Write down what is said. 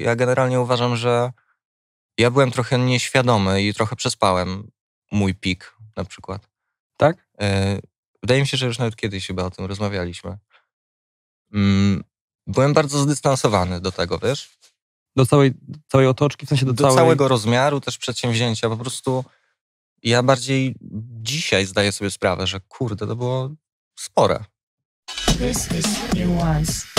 Ja generalnie uważam, że ja byłem trochę nieświadomy i trochę przespałem mój pik na przykład. Tak? E, wydaje mi się, że już nawet kiedyś chyba o tym rozmawialiśmy. Mm, byłem bardzo zdystansowany do tego, wiesz? Do całej, całej otoczki, w sensie do, do całej... całego rozmiaru też przedsięwzięcia. Po prostu ja bardziej dzisiaj zdaję sobie sprawę, że kurde, to było spore. This is nuance.